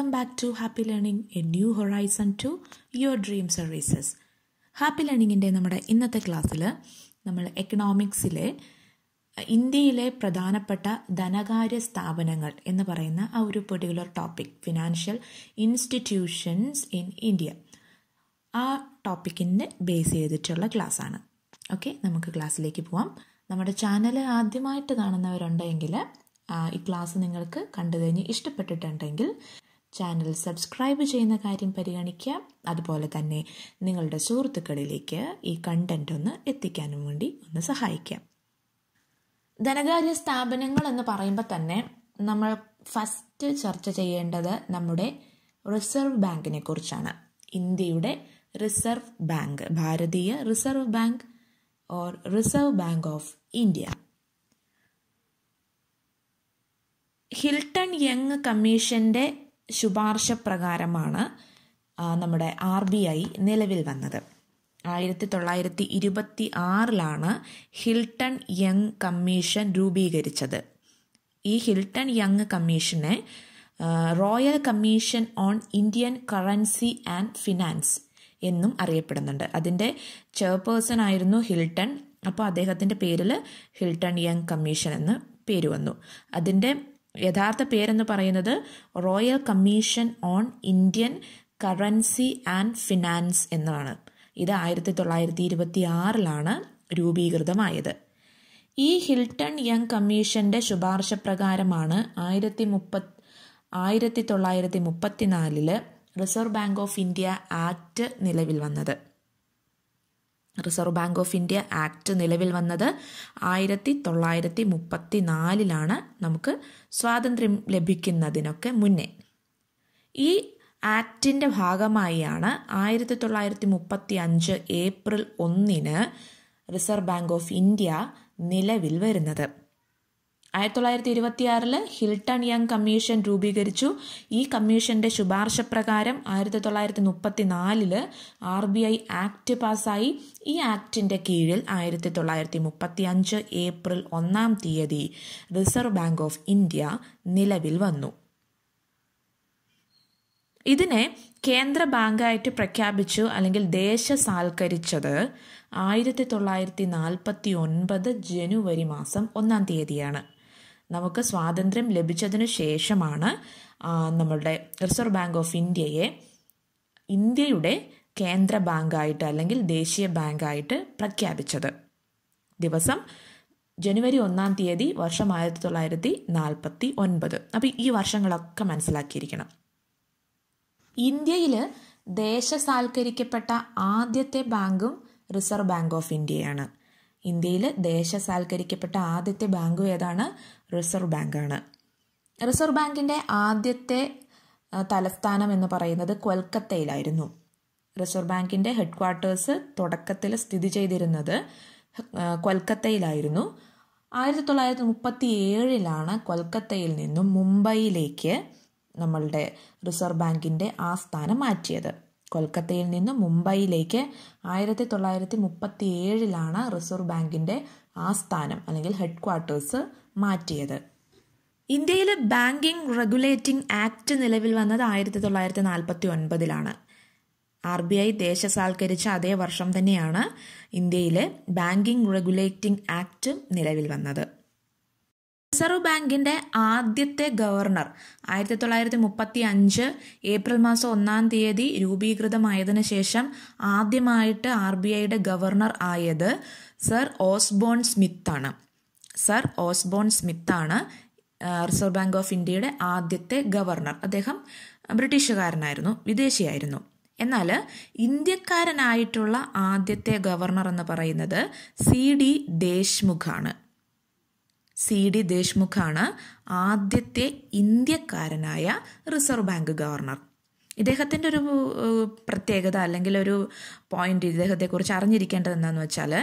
welcome back to happy learning a new horizon to your dream services happy ലേണിങ്ങിൻ്റെ നമ്മുടെ ഇന്നത്തെ ക്ലാസ്സിൽ നമ്മൾ എക്കണോമിക്സിലെ ഇന്ത്യയിലെ പ്രധാനപ്പെട്ട ധനകാര്യ സ്ഥാപനങ്ങൾ എന്ന് പറയുന്ന ആ ഒരു particular topic financial institutions in India ആ ടോപ്പിക്കിൻ്റെ ബേസ് ചെയ്തിട്ടുള്ള ക്ലാസ്സാണ് ഓക്കെ നമുക്ക് ക്ലാസ്സിലേക്ക് പോവാം നമ്മുടെ ചാനൽ ആദ്യമായിട്ട് കാണുന്നവരുണ്ടെങ്കിൽ ഈ ക്ലാസ് നിങ്ങൾക്ക് കണ്ടു കഴിഞ്ഞ് ഇഷ്ടപ്പെട്ടിട്ടുണ്ടെങ്കിൽ ചാനൽ സബ്സ്ക്രൈബ് ചെയ്യുന്ന കാര്യം പരിഗണിക്കാം അതുപോലെ തന്നെ നിങ്ങളുടെ സുഹൃത്തുക്കളിലേക്ക് ഈ കണ്ടന്റ് ഒന്ന് എത്തിക്കാനും വേണ്ടി ഒന്ന് സഹായിക്കാം ധനകാര്യ സ്ഥാപനങ്ങൾ എന്ന് പറയുമ്പോൾ തന്നെ നമ്മൾ ഫസ്റ്റ് ചർച്ച ചെയ്യേണ്ടത് നമ്മുടെ റിസർവ് ബാങ്കിനെ കുറിച്ചാണ് ഇന്ത്യയുടെ റിസർവ് ബാങ്ക് ഭാരതീയ reserve bank or reserve bank of India Hilton Young കമ്മീഷന്റെ ശുപാർശ പ്രകാരമാണ് നമ്മുടെ ആർ ബി ഐ നിലവിൽ വന്നത് ആയിരത്തി തൊള്ളായിരത്തി ഇരുപത്തി ആറിലാണ് ഹിൽട്ടൺ യങ് കമ്മീഷൻ രൂപീകരിച്ചത് ഈ ഹിൽട്ടൺ യങ് കമ്മീഷനെ royal commission on Indian currency and finance എന്നും അറിയപ്പെടുന്നുണ്ട് അതിൻ്റെ ചെയർപേഴ്സൺ ആയിരുന്നു ഹിൽട്ടൺ അപ്പോൾ അദ്ദേഹത്തിൻ്റെ പേരിൽ ഹിൽട്ടൺ യങ് കമ്മീഷൻ എന്ന് പേര് വന്നു അതിൻ്റെ യഥാർത്ഥ പേരെന്ന് പറയുന്നത് royal commission on Indian currency and finance എന്നാണ് ഇത് ആയിരത്തി തൊള്ളായിരത്തി ഇരുപത്തി ആറിലാണ് രൂപീകൃതമായത് ഈ ഹിൽട്ടൺ യങ് കമ്മീഷന്റെ ശുപാർശ പ്രകാരമാണ് ആയിരത്തി മുപ്പത് ആയിരത്തി തൊള്ളായിരത്തി മുപ്പത്തിനാലില് reserve bank of India act നിലവിൽ വന്നത് reserve bank of India act നിലവിൽ വന്നത് ആയിരത്തി തൊള്ളായിരത്തി മുപ്പത്തി നാലിലാണ് നമുക്ക് സ്വാതന്ത്ര്യം ലഭിക്കുന്നതിനൊക്കെ മുന്നേ ഈ ആക്ടിൻ്റെ ഭാഗമായാണ് ആയിരത്തി തൊള്ളായിരത്തി മുപ്പത്തി അഞ്ച് ഏപ്രിൽ ഒന്നിന് റിസർവ് ബാങ്ക് ഓഫ് ഇന്ത്യ നിലവിൽ വരുന്നത് ആയിരത്തി തൊള്ളായിരത്തി ഇരുപത്തിയാറില് ഹിൽട്ടൺ യങ് കമ്മീഷൻ രൂപീകരിച്ചു ഈ കമ്മീഷന്റെ ശുപാർശ പ്രകാരം ആയിരത്തി തൊള്ളായിരത്തി മുപ്പത്തി നാലില് ആർ ബി ഐ ആക്ട് പാസ്സായി ഈ ആക്ടിന്റെ കീഴിൽ ആയിരത്തി തൊള്ളായിരത്തി മുപ്പത്തി അഞ്ച് ഏപ്രിൽ ഒന്നാം തീയതി റിസർവ് ബാങ്ക് ഓഫ് ഇന്ത്യ നിലവിൽ വന്നു ഇതിനെ കേന്ദ്ര ബാങ്കായിട്ട് പ്രഖ്യാപിച്ചു അല്ലെങ്കിൽ ദേശസാൽക്കരിച്ചത് ആയിരത്തി തൊള്ളായിരത്തി നാൽപ്പത്തി ഒൻപത് ജനുവരി മാസം ഒന്നാം തീയതിയാണ് നമുക്ക് സ്വാതന്ത്ര്യം ലഭിച്ചതിന് ശേഷമാണ് നമ്മളുടെ റിസർവ് ബാങ്ക് ഓഫ് ഇന്ത്യയെ ഇന്ത്യയുടെ കേന്ദ്ര ബാങ്കായിട്ട് അല്ലെങ്കിൽ ദേശീയ ബാങ്കായിട്ട് പ്രഖ്യാപിച്ചത് ദിവസം ജനുവരി ഒന്നാം തീയതി വർഷം ആയിരത്തി തൊള്ളായിരത്തി നാൽപ്പത്തി ഒൻപത് അപ്പോൾ ഈ വർഷങ്ങളൊക്കെ മനസ്സിലാക്കിയിരിക്കണം ഇന്ത്യയിൽ ദേശസാൽക്കരിക്കപ്പെട്ട ആദ്യത്തെ ബാങ്കും റിസർവ് ബാങ്ക് ഓഫ് ഇന്ത്യയാണ് ഇന്ത്യയിൽ ദേശസാൽക്കരിക്കപ്പെട്ട ആദ്യത്തെ ബാങ്കും ഏതാണ് റിസർവ് ബാങ്കാണ് റിസർവ് ബാങ്കിൻ്റെ ആദ്യത്തെ തലസ്ഥാനം എന്ന് പറയുന്നത് കൊൽക്കത്തയിലായിരുന്നു റിസർവ് ബാങ്കിൻ്റെ ഹെഡ് ക്വാർട്ടേഴ്സ് തുടക്കത്തിൽ സ്ഥിതി ചെയ്തിരുന്നത് കൊൽക്കത്തയിലായിരുന്നു ആയിരത്തി തൊള്ളായിരത്തി മുപ്പത്തി ഏഴിലാണ് കൊൽക്കത്തയിൽ നിന്നും മുംബൈയിലേക്ക് നമ്മളുടെ റിസർവ് ബാങ്കിൻ്റെ ആസ്ഥാനം മാറ്റിയത് കൊൽക്കത്തയിൽ നിന്ന് മുംബൈയിലേക്ക് ആയിരത്തി തൊള്ളായിരത്തി മുപ്പത്തി ഏഴിലാണ് റിസർവ് ബാങ്കിൻ്റെ ആസ്ഥാനം അല്ലെങ്കിൽ ഹെഡ് ക്വാർട്ടേഴ്സ് മാറ്റിയത് ഇന്ത്യയിലെ ബാങ്കിംഗ് റെഗുലേറ്റിംഗ് ആക്ട് നിലവിൽ വന്നത് ആയിരത്തി തൊള്ളായിരത്തി നാൽപ്പത്തി ഒൻപതിലാണ് ആർ ബി ഐ ദേശസാൽക്കരിച്ച അതേ വർഷം തന്നെയാണ് ഇന്ത്യയിലെ ബാങ്കിംഗ് റെഗുലേറ്റിംഗ് ആക്ട് നിലവിൽ വന്നത് റിസർവ് ബാങ്കിന്റെ ആദ്യത്തെ ഗവർണർ ആയിരത്തി തൊള്ളായിരത്തി മുപ്പത്തി അഞ്ച് ഏപ്രിൽ മാസം ഒന്നാം തീയതി രൂപീകൃതമായതിനു ശേഷം ആദ്യമായിട്ട് ആർ ബി ഐയുടെ ഗവർണർ ആയത് സർ ഓസ്ബോൺ സ്മിത്താണ് സർ ഓസ്ബോൺ സ്മിത്താണ് റിസർവ് ബാങ്ക് ഓഫ് ഇന്ത്യയുടെ ആദ്യത്തെ ഗവർണർ അദ്ദേഹം ബ്രിട്ടീഷുകാരനായിരുന്നു വിദേശിയായിരുന്നു എന്നാൽ ഇന്ത്യക്കാരനായിട്ടുള്ള ആദ്യത്തെ ഗവർണർ എന്ന് പറയുന്നത് സി ഡി ദേശ്മുഖാണ് സി ഡി ദേശ്മുഖാണ് ആദ്യത്തെ ഇന്ത്യക്കാരനായ റിസർവ് ബാങ്ക് ഗവർണർ ഇദ്ദേഹത്തിൻ്റെ ഒരു പ്രത്യേകത അല്ലെങ്കിൽ ഒരു പോയിന്റ് ഇദ്ദേഹത്തെക്കുറിച്ച് അറിഞ്ഞിരിക്കേണ്ടത് എന്താണെന്ന് വെച്ചാൽ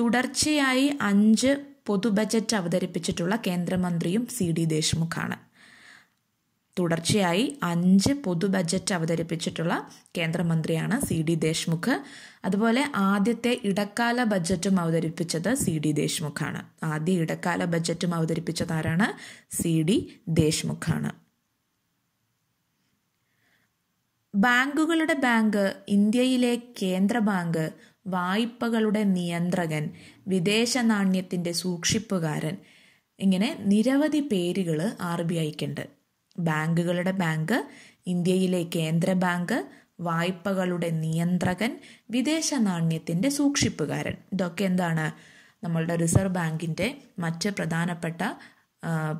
തുടർച്ചയായി അഞ്ച് പൊതു ബജറ്റ് അവതരിപ്പിച്ചിട്ടുള്ള കേന്ദ്രമന്ത്രിയും സി ഡി ദേശ്മുഖാണ് തുടർച്ചയായി അഞ്ച് പൊതു ബജറ്റ് അവതരിപ്പിച്ചിട്ടുള്ള കേന്ദ്രമന്ത്രിയാണ് സി ഡി ദേശ്മുഖ് അതുപോലെ ആദ്യത്തെ ഇടക്കാല ബജറ്റും അവതരിപ്പിച്ചത് സി ഡി ദേശ്മുഖാണ് ആദ്യ ഇടക്കാല ബജറ്റും അവതരിപ്പിച്ചത് ആരാണ് സി ഡി ദേശ്മുഖാണ് ബാങ്കുകളുടെ ബാങ്ക് ഇന്ത്യയിലെ കേന്ദ്ര ബാങ്ക് വായ്പകളുടെ നിയന്ത്രകൻ വിദേശ നാണ്യത്തിൻ്റെ സൂക്ഷിപ്പുകാരൻ ഇങ്ങനെ നിരവധി പേരുകൾ ആർ ബി ഐക്കുണ്ട് ബാങ്കുകളുടെ ബാങ്ക് ഇന്ത്യയിലെ കേന്ദ്ര ബാങ്ക് വായ്പകളുടെ നിയന്ത്രകൻ വിദേശ നാണ്യത്തിൻ്റെ സൂക്ഷിപ്പുകാരൻ ഇതൊക്കെ എന്താണ് നമ്മളുടെ റിസർവ് ബാങ്കിൻ്റെ മറ്റ് പ്രധാനപ്പെട്ട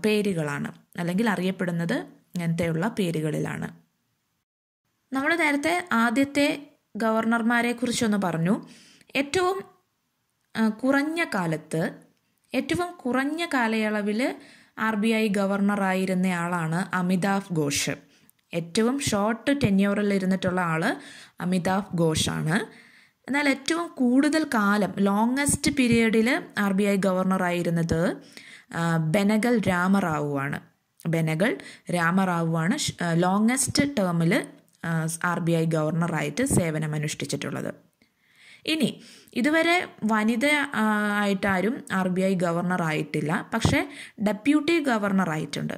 പേരുകളാണ് അല്ലെങ്കിൽ അറിയപ്പെടുന്നത് ഇങ്ങനത്തെയുള്ള പേരുകളിലാണ് നമ്മൾ നേരത്തെ ആദ്യത്തെ ഗവർണർമാരെ കുറിച്ചൊന്ന് പറഞ്ഞു ഏറ്റവും കുറഞ്ഞ കാലത്ത് ഏറ്റവും കുറഞ്ഞ കാലയളവിൽ ആർ ബി ഐ ഗവർണറായിരുന്നയാളാണ് അമിതാഭ് ഘോഷ് ഏറ്റവും ഷോർട്ട് ടെന്യൂറിൽ ഇരുന്നിട്ടുള്ള ആൾ അമിതാഭ് ഘോഷാണ് എന്നാൽ ഏറ്റവും കൂടുതൽ കാലം ലോങ്ങസ്റ്റ് പീരിയഡിൽ ആർ ബി ഐ ഗവർണറായിരുന്നത് ബെനഗൽ രാമറാവുവാണ് ബെനഗൽ രാമറാവുവാണ് ലോങ്ങസ്റ്റ് ടേമിൽ ആർ ബി ഐ ഗവർണറായിട്ട് സേവനമനുഷ്ഠിച്ചിട്ടുള്ളത് ഇനി ഇതുവരെ വനിത ആയിട്ടാരും ആർ ബി ഐ ഗവർണർ ആയിട്ടില്ല പക്ഷേ ഡെപ്യൂട്ടി ഗവർണർ ആയിട്ടുണ്ട്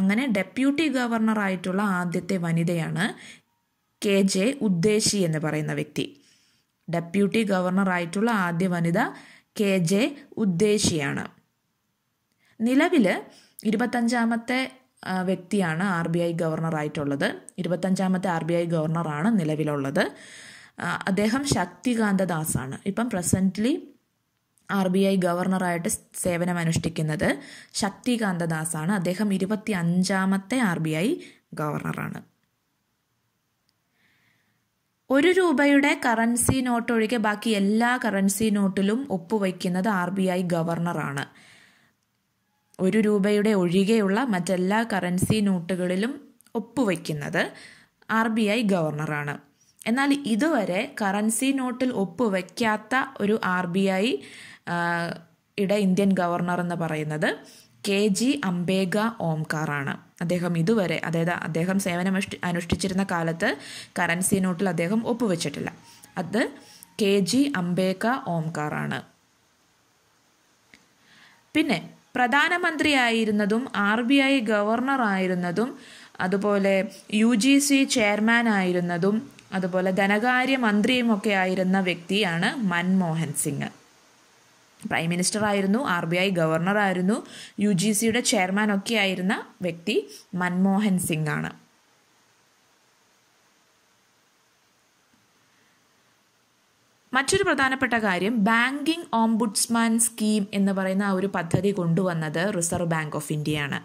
അങ്ങനെ ഡെപ്യൂട്ടി ഗവർണർ ആയിട്ടുള്ള ആദ്യത്തെ വനിതയാണ് കെ ജെ ഉദ്ദേശി എന്ന് പറയുന്ന വ്യക്തി ഡെപ്യൂട്ടി ഗവർണർ ആയിട്ടുള്ള ആദ്യ വനിത കെ ജെ ഉദ്ദേശിയാണ് നിലവിൽ ഇരുപത്തഞ്ചാമത്തെ വ്യക്തിയാണ് ആർ ബി ഐ ഗവർണർ ആയിട്ടുള്ളത് ഇരുപത്തഞ്ചാമത്തെ ആർ ബി ഐ ഗവർണറാണ് നിലവിലുള്ളത് അദ്ദേഹം ശക്തികാന്ത ദാസാണ് ഇപ്പം പ്രസൻ്റ്ലി ആർ ബി ഐ ഗവർണറായിട്ട് സേവനം അനുഷ്ഠിക്കുന്നത് ശക്തികാന്ത ദാസാണ് അദ്ദേഹം ഇരുപത്തി അഞ്ചാമത്തെ ആർ ബി ഐ ഗവർണറാണ് ഒരു രൂപയുടെ കറൻസി നോട്ട് ഒഴികെ ബാക്കി എല്ലാ കറൻസി നോട്ടിലും ഒപ്പുവയ്ക്കുന്നത് ആർ ബി ഐ ഗവർണറാണ് ഒരു രൂപയുടെ ഒഴികെയുള്ള മറ്റെല്ലാ കറൻസി നോട്ടുകളിലും ഒപ്പുവയ്ക്കുന്നത് ആർ ബി ഐ ഗവർണറാണ് എന്നാൽ ഇതുവരെ കറൻസി നോട്ടിൽ ഒപ്പുവെക്കാത്ത ഒരു ആർ ബി ഐ ഇടെ ഇന്ത്യൻ ഗവർണർ എന്ന് പറയുന്നത് കെ ജി അംബേഗ ഓംകാറാണ് അദ്ദേഹം ഇതുവരെ അതായത് അദ്ദേഹം സേവനം അനുഷ്ഠിച്ചിരുന്ന കാലത്ത് കറൻസി നോട്ടിൽ അദ്ദേഹം ഒപ്പുവെച്ചിട്ടില്ല അത് കെ ജി അംബേഗ ഓംകാറാണ് പിന്നെ പ്രധാനമന്ത്രിയായിരുന്നതും ആർ ബി ഐ ഗവർണറായിരുന്നതും അതുപോലെ യു ജി സി ചെയർമാനായിരുന്നതും അതുപോലെ ധനകാര്യ മന്ത്രിയുമൊക്കെ ആയിരുന്ന വ്യക്തിയാണ് മൻമോഹൻ സിംഗ് പ്രൈം മിനിസ്റ്റർ ആയിരുന്നു ആർ ബി ഐ ആയിരുന്നു യു ജി സിയുടെ ചെയർമാൻ ഒക്കെ ആയിരുന്ന വ്യക്തി മൻമോഹൻ സിംഗ് ആണ് മറ്റൊരു പ്രധാനപ്പെട്ട കാര്യം ബാങ്കിംഗ് ഓംബുഡ്സ്മാൻ സ്കീം എന്ന് പറയുന്ന ആ ഒരു പദ്ധതി കൊണ്ടുവന്നത് റിസർവ് ബാങ്ക് ഓഫ് ഇന്ത്യയാണ്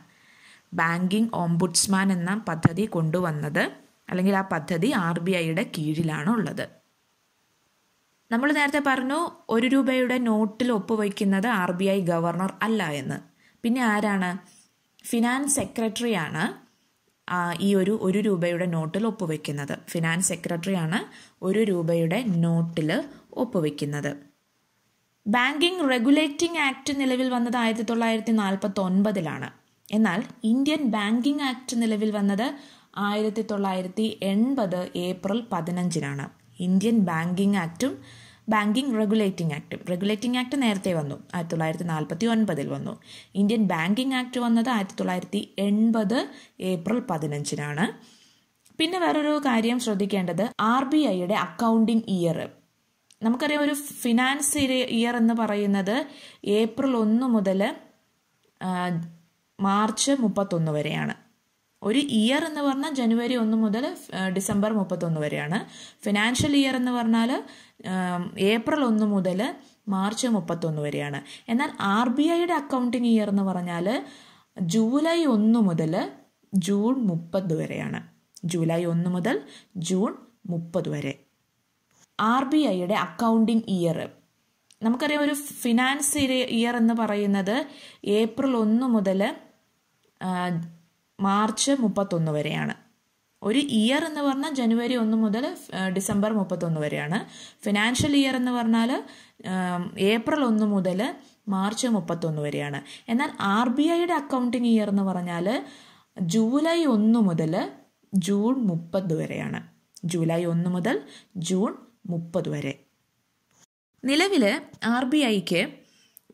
ബാങ്കിംഗ് ഓംബുഡ്സ്മാൻ എന്ന പദ്ധതി കൊണ്ടുവന്നത് അല്ലെങ്കിൽ ആ പദ്ധതി ആർ ബി ഐയുടെ കീഴിലാണ് ഉള്ളത് നമ്മൾ നേരത്തെ പറഞ്ഞു ഒരു രൂപയുടെ നോട്ടിൽ ഒപ്പുവയ്ക്കുന്നത് ആർ ബി ഐ ഗവർണർ അല്ല എന്ന് പിന്നെ ആരാണ് ഫിനാൻസ് സെക്രട്ടറിയാണ് ഈ ഒരു ഒരു രൂപയുടെ നോട്ടിൽ ഒപ്പുവയ്ക്കുന്നത് ഫിനാൻസ് സെക്രട്ടറിയാണ് ഒരു രൂപയുടെ നോട്ടിൽ ഒപ്പുവയ്ക്കുന്നത് ബാങ്കിംഗ് റെഗുലേറ്റിംഗ് ആക്ട് നിലവിൽ വന്നത് ആയിരത്തി തൊള്ളായിരത്തി നാൽപ്പത്തി ഒൻപതിലാണ് എന്നാൽ ഇന്ത്യൻ ബാങ്കിംഗ് ആക്ട് നിലവിൽ വന്നത് ആയിരത്തി തൊള്ളായിരത്തി എൺപത് ഏപ്രിൽ പതിനഞ്ചിനാണ് ഇന്ത്യൻ ബാങ്കിങ് ആക്റ്റും banking regulating act regulating act നേരത്തെ വന്നു ആയിരത്തി തൊള്ളായിരത്തി നാൽപ്പത്തി ഒൻപതിൽ വന്നു ഇന്ത്യൻ ബാങ്കിങ് ആക്ട് വന്നത് ആയിരത്തി തൊള്ളായിരത്തി എൺപത് ഏപ്രിൽ പതിനഞ്ചിനാണ് പിന്നെ വേറൊരു കാര്യം ശ്രദ്ധിക്കേണ്ടത് ആർ ബി ഐയുടെ അക്കൗണ്ടിങ് ഇയർ നമുക്കറിയാം ഒരു ഫിനാൻസ് ഇയർ എന്ന് പറയുന്നത് ഏപ്രിൽ ഒന്ന് മുതൽ മാർച്ച് മുപ്പത്തൊന്ന് വരെയാണ് ഒരു ഇയർ എന്ന് പറഞ്ഞാൽ ജനുവരി ഒന്ന് മുതൽ ഡിസംബർ മുപ്പത്തൊന്ന് വരെയാണ് ഫിനാൻഷ്യൽ ഇയർ എന്ന് പറഞ്ഞാൽ ഏപ്രിൽ ഒന്ന് മുതൽ മാർച്ച് മുപ്പത്തൊന്ന് വരെയാണ് എന്നാൽ ആർ ബി ഐയുടെ അക്കൗണ്ടിങ് ഇയർ എന്ന് പറഞ്ഞാൽ ജൂലൈ ഒന്ന് മുതൽ ജൂൺ മുപ്പത് വരെയാണ് ജൂലൈ ഒന്ന് മുതൽ ജൂൺ മുപ്പത് വരെ ആർ ബി ഐയുടെ അക്കൗണ്ടിങ് ഇയർ നമുക്കറിയാം ഒരു ഫിനാൻസ് ഇയർ എന്ന് പറയുന്നത് ഏപ്രിൽ ഒന്ന് മുതൽ മാർച്ച് മുപ്പത്തൊന്ന് വരെയാണ് ഒരു ഇയർ എന്ന് പറഞ്ഞാൽ ജനുവരി ഒന്ന് മുതൽ ഡിസംബർ മുപ്പത്തൊന്ന് വരെയാണ് ഫിനാൻഷ്യൽ ഇയർ എന്ന് പറഞ്ഞാൽ ഏപ്രിൽ ഒന്ന് മുതൽ മാർച്ച് മുപ്പത്തൊന്ന് വരെയാണ് എന്നാൽ ആർ ബി ഐയുടെ അക്കൗണ്ടിങ് ഇയർ എന്ന് പറഞ്ഞാൽ ജൂലൈ ഒന്ന് മുതൽ ജൂൺ മുപ്പത് വരെയാണ് ജൂലൈ ഒന്ന് മുതൽ ജൂൺ മുപ്പത് വരെ നിലവിൽ ആർ ബി ഐക്ക്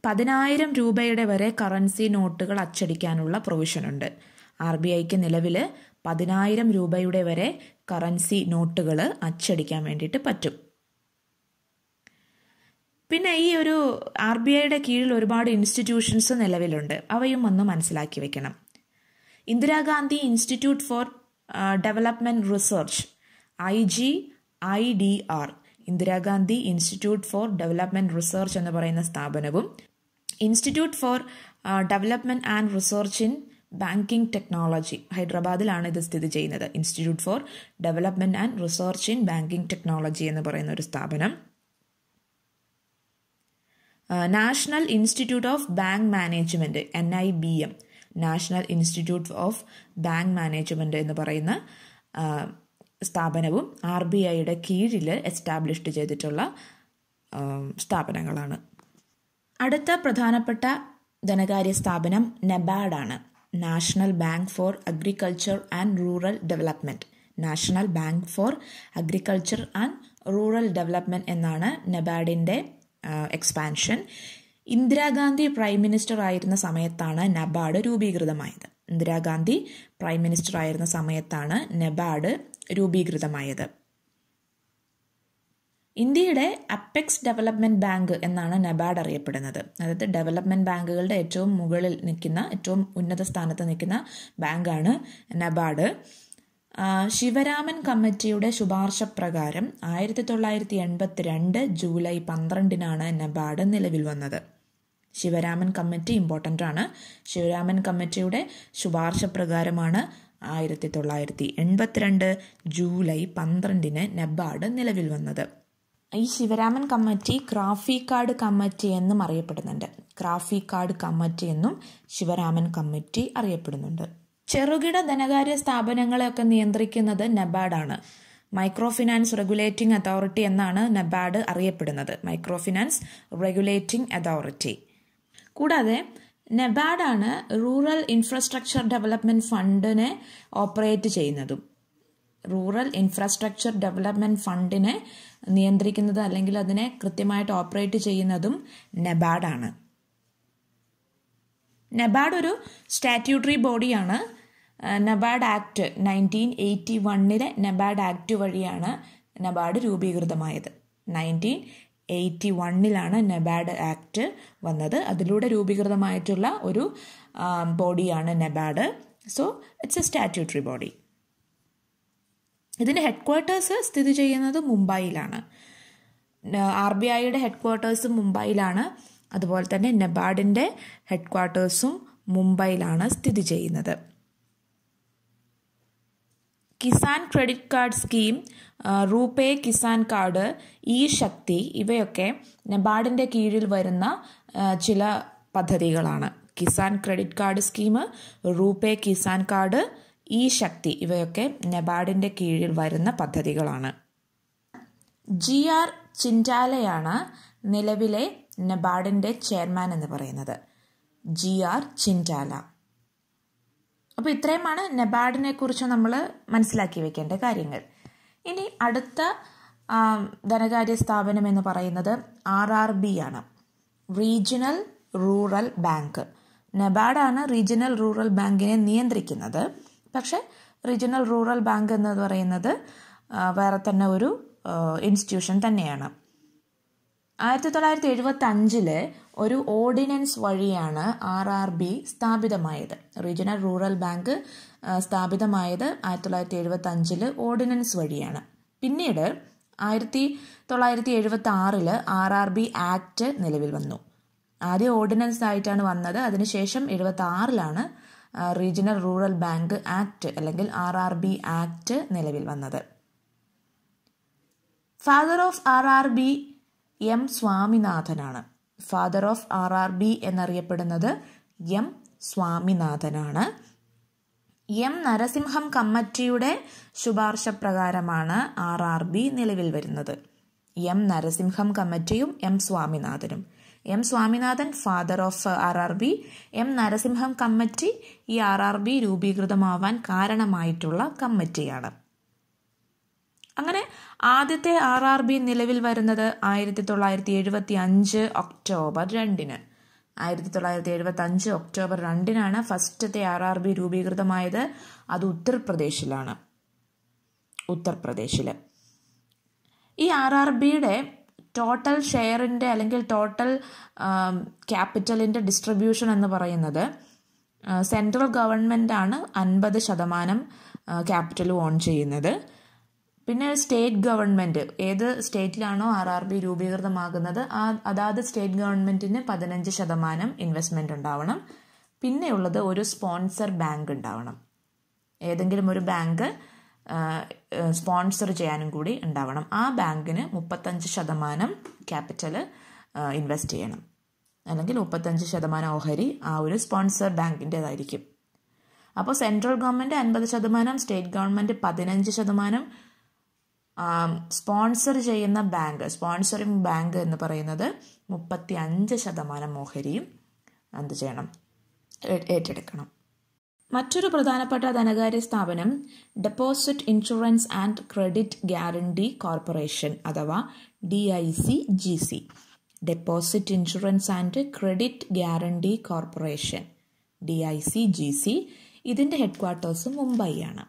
പതിനായിരം രൂപയുടെ വരെ കറൻസി നോട്ടുകൾ അച്ചടിക്കാനുള്ള പ്രൊവിഷനുണ്ട് ആർ ബി ഐക്ക് നിലവിൽ പതിനായിരം രൂപയുടെ വരെ കറൻസി നോട്ടുകൾ അച്ചടിക്കാൻ വേണ്ടിയിട്ട് പറ്റും പിന്നെ ഈ ഒരു ആർ ബി ഐയുടെ കീഴിൽ ഒരുപാട് ഇൻസ്റ്റിറ്റ്യൂഷൻസ് നിലവിലുണ്ട് അവയും ഒന്ന് മനസ്സിലാക്കി വെക്കണം Indira Gandhi institute for development research I G I D R Indira Gandhi institute for development research എന്ന് പറയുന്ന സ്ഥാപനവും institute for development and research in banking technology ഹൈദരാബാദിലാണ് ഇത് സ്ഥിതി ചെയ്യുന്നത് institute for development and research in banking technology എന്ന് പറയുന്ന ഒരു സ്ഥാപനം national institute of bank management N I B M national institute of bank management എന്ന് പറയുന്ന സ്ഥാപനവും ആർ ബി ഐയുടെ കീഴിൽ എസ്റ്റാബ്ലിഷ്ഡ് ചെയ്തിട്ടുള്ള സ്ഥാപനങ്ങളാണ് അടുത്ത പ്രധാനപ്പെട്ട ധനകാര്യ സ്ഥാപനം നബാഡാണ് national bank for agriculture and rural development national bank for agriculture and rural development എന്നാണ് നബാഡിൻ്റെ എക്സ്പാൻഷൻ ഇന്ദിരാഗാന്ധി പ്രൈം മിനിസ്റ്റർ ആയിരുന്ന സമയത്താണ് നബാഡ് രൂപീകൃതമായത് ഇന്ദിരാഗാന്ധി പ്രൈം മിനിസ്റ്റർ ആയിരുന്ന സമയത്താണ് നബാഡ് രൂപീകൃതമായത് ഇന്ത്യയുടെ അപ്പെക്സ് ഡെവലപ്മെന്റ് ബാങ്ക് എന്നാണ് നബാഡ് അറിയപ്പെടുന്നത് അതായത് ഡെവലപ്മെന്റ് ബാങ്കുകളുടെ ഏറ്റവും മുകളിൽ നിൽക്കുന്ന ഏറ്റവും ഉന്നത സ്ഥാനത്ത് നിൽക്കുന്ന ബാങ്കാണ് നബാഡ് ശിവരാമൻ കമ്മിറ്റിയുടെ ശുപാർശ പ്രകാരം ആയിരത്തി തൊള്ളായിരത്തി എൺപത്തിരണ്ട് ജൂലൈ പന്ത്രണ്ടിനാണ് നബാഡ് നിലവിൽ വന്നത് ശിവരാമൻ കമ്മിറ്റി ഇമ്പോർട്ടൻ്റ് ആണ് ശിവരാമൻ കമ്മിറ്റിയുടെ ശുപാർശ പ്രകാരമാണ് ആയിരത്തി തൊള്ളായിരത്തി എൺപത്തിരണ്ട് ജൂലൈ പന്ത്രണ്ടിന് നബാഡ് നിലവിൽ വന്നത് ഈ ശിവരാമൻ കമ്മിറ്റി കാർഡ് കമ്മിറ്റി എന്നും അറിയപ്പെടുന്നുണ്ട് കാർഡ് കമ്മിറ്റി എന്നും ശിവരാമൻ കമ്മിറ്റി അറിയപ്പെടുന്നുണ്ട് ചെറുകിട ധനകാര്യ സ്ഥാപനങ്ങളെയൊക്കെ നിയന്ത്രിക്കുന്നത് നബാഡാണ് മൈക്രോ ഫിനാൻസ് റെഗുലേറ്റിംഗ് അതോറിറ്റി എന്നാണ് നബാഡ് അറിയപ്പെടുന്നത് മൈക്രോ ഫിനാൻസ് റെഗുലേറ്റിംഗ് അതോറിറ്റി കൂടാതെ നബാഡാണ് റൂറൽ ഇൻഫ്രാസ്ട്രക്ചർ ഡെവലപ്മെന്റ് ഫണ്ടിനെ ഓപ്പറേറ്റ് ചെയ്യുന്നതും റൂറൽ ഇൻഫ്രാസ്ട്രക്ചർ ഡെവലപ്മെൻറ്റ് ഫണ്ടിനെ നിയന്ത്രിക്കുന്നത് അല്ലെങ്കിൽ അതിനെ കൃത്യമായിട്ട് ഓപ്പറേറ്റ് ചെയ്യുന്നതും നെബാഡാണ് നെബാഡ് ഒരു സ്റ്റാറ്റ്യൂട്ടറി ബോഡിയാണ് നബാഡ് ആക്ട് നയൻറ്റീൻ എയ്റ്റി വണ്ണിലെ നബാഡ് ആക്ട് വഴിയാണ് നബാഡ് രൂപീകൃതമായത് നയൻറ്റീൻ എയ്റ്റി വണ്ണിലാണ് നബാഡ് ആക്ട് വന്നത് അതിലൂടെ രൂപീകൃതമായിട്ടുള്ള ഒരു ബോഡിയാണ് NABARD so it's a statutory body ഇതിന് ഹെഡ് ക്വാർട്ടേഴ്സ് സ്ഥിതി ചെയ്യുന്നത് മുംബൈയിലാണ് ആർ ബി ഐയുടെ ഹെഡ് ക്വാർട്ടേഴ്സ് മുംബൈയിലാണ് അതുപോലെ തന്നെ നെബാഡിൻ്റെ ഹെഡ് ക്വാർട്ടേഴ്സും മുംബൈയിലാണ് സ്ഥിതി ചെയ്യുന്നത് Kisan credit card scheme RuPay Kisan card e Shakti ഇവയൊക്കെ നെബാഡിൻ്റെ കീഴിൽ വരുന്ന ചില പദ്ധതികളാണ് Kisan credit card scheme RuPay Kisan card e Shakti ഇവയൊക്കെ നെബാഡിൻ്റെ കീഴിൽ വരുന്ന പദ്ധതികളാണ് ജി ആർ ചിൻറ്റാലയാണ് നിലവിലെ നെബാഡിൻ്റെ ചെയർമാൻ എന്ന് പറയുന്നത് ജി ആർ ചിൻറ്റാല അപ്പോൾ ഇത്രയുമാണ് നബാർഡിനെ കുറിച്ച് നമ്മൾ മനസ്സിലാക്കി വെക്കേണ്ട കാര്യങ്ങൾ ഇനി അടുത്ത ധനകാര്യ സ്ഥാപനം എന്ന് പറയുന്നത് ആർ ആർ ബി ആണ് റീജിയണൽ റൂറൽ ബാങ്ക് നെബാഡാണ് റീജിയണൽ റൂറൽ ബാങ്കിനെ നിയന്ത്രിക്കുന്നത് പക്ഷെ റീജിയണൽ റൂറൽ ബാങ്ക് എന്ന് പറയുന്നത് വേറെ തന്നെ ഒരു ഇൻസ്റ്റിറ്റ്യൂഷൻ തന്നെയാണ് ആയിരത്തി തൊള്ളായിരത്തി എഴുപത്തി അഞ്ചില് ഒരു ഓർഡിനൻസ് വഴിയാണ് ആർ ആർ ബി സ്ഥാപിതമായത് റീജിയണൽ റൂറൽ ബാങ്ക് സ്ഥാപിതമായത് ആയിരത്തി തൊള്ളായിരത്തി എഴുപത്തി അഞ്ചില് ഓർഡിനൻസ് വഴിയാണ് പിന്നീട് ആയിരത്തി തൊള്ളായിരത്തി എഴുപത്തി ആറില് ആർ ആർ ബി ആക്ട് നിലവിൽ വന്നു ആദ്യം ഓർഡിനൻസ് ആയിട്ടാണ് വന്നത് അതിനുശേഷം എഴുപത്തി ആറിലാണ് റീജിയണൽ റൂറൽ ബാങ്ക് ആക്ട് അല്ലെങ്കിൽ ആർ ആർ ബി ആക്ട് നിലവിൽ വന്നത് father of R R B M സ്വാമിനാഥനാണ് father of R R B എന്നറിയപ്പെടുന്നത് എം സ്വാമിനാഥനാണ് എം നരസിംഹം കമ്മിറ്റിയുടെ ശുപാർശ പ്രകാരമാണ് ആർ ആർ ബി നിലവിൽ വരുന്നത് എം നരസിംഹം കമ്മിറ്റിയും എം സ്വാമിനാഥനും M Swaminathan father of R R B M Narasimham committee ഈ ആർ ആർ ബി രൂപീകൃതമാവാൻ കാരണമായിട്ടുള്ള കമ്മിറ്റിയാണ് അങ്ങനെ ആദ്യത്തെ ആർ ആർ ബി നിലവിൽ വരുന്നത് ആയിരത്തി തൊള്ളായിരത്തി എഴുപത്തി അഞ്ച് ഒക്ടോബർ രണ്ടിന് ആയിരത്തി തൊള്ളായിരത്തി എഴുപത്തി അഞ്ച് ഒക്ടോബർ രണ്ടിനാണ് ഫസ്റ്റത്തെ ആർ ആർ ബി രൂപീകൃതമായത് അത് ഉത്തർപ്രദേശിലാണ് ഉത്തർപ്രദേശിൽ ഈ ആർ ആർ ബിയുടെ ടോട്ടൽ ഷെയറിൻ്റെ അല്ലെങ്കിൽ ടോട്ടൽ ക്യാപിറ്റലിൻ്റെ ഡിസ്ട്രിബ്യൂഷൻ എന്ന് പറയുന്നത് സെൻട്രൽ uh, ഗവൺമെൻറ്റാണ് അൻപത് ശതമാനം ക്യാപിറ്റൽ uh, ഓൺ ചെയ്യുന്നത് പിന്നെ സ്റ്റേറ്റ് ഗവൺമെൻറ് ഏത് സ്റ്റേറ്റിലാണോ ആർ ആർ ബി രൂപീകൃതമാകുന്നത് ആ അതാത് സ്റ്റേറ്റ് ഗവൺമെൻറ്റിന് പതിനഞ്ച് ശതമാനം ഇൻവെസ്റ്റ്മെൻ്റ് ഉണ്ടാവണം പിന്നെയുള്ളത് ഒരു സ്പോൺസർ ബാങ്ക് ഉണ്ടാവണം ഏതെങ്കിലും ഒരു ബാങ്ക് സ്പോൺസർ ചെയ്യാനും കൂടി ഉണ്ടാവണം ആ ബാങ്കിന് മുപ്പത്തഞ്ച് ശതമാനം ക്യാപിറ്റൽ ഇൻവെസ്റ്റ് ചെയ്യണം അല്ലെങ്കിൽ മുപ്പത്തഞ്ച് ശതമാനം ഓഹരി ആ ഒരു സ്പോൺസർ ബാങ്കിൻ്റെതായിരിക്കും അപ്പോൾ സെൻട്രൽ ഗവൺമെൻറ് അൻപത് ശതമാനം സ്റ്റേറ്റ് ഗവൺമെൻറ് പതിനഞ്ച് ശതമാനം സ്പോൺസർ ചെയ്യുന്ന ബാങ്ക് സ്പോൺസറിങ് ബാങ്ക് എന്ന് പറയുന്നത് മുപ്പത്തി അഞ്ച് ശതമാനം ഓഹരിയും എന്ത് ചെയ്യണം ഏറ്റെടുക്കണം മറ്റൊരു പ്രധാനപ്പെട്ട ധനകാര്യ സ്ഥാപനം deposit insurance and credit guarantee corporation അഥവാ D I C G C deposit insurance and credit guarantee corporation D I C G C ഇതിൻ്റെ ഹെഡ് ക്വാർട്ടേഴ്സ് മുംബൈയാണ്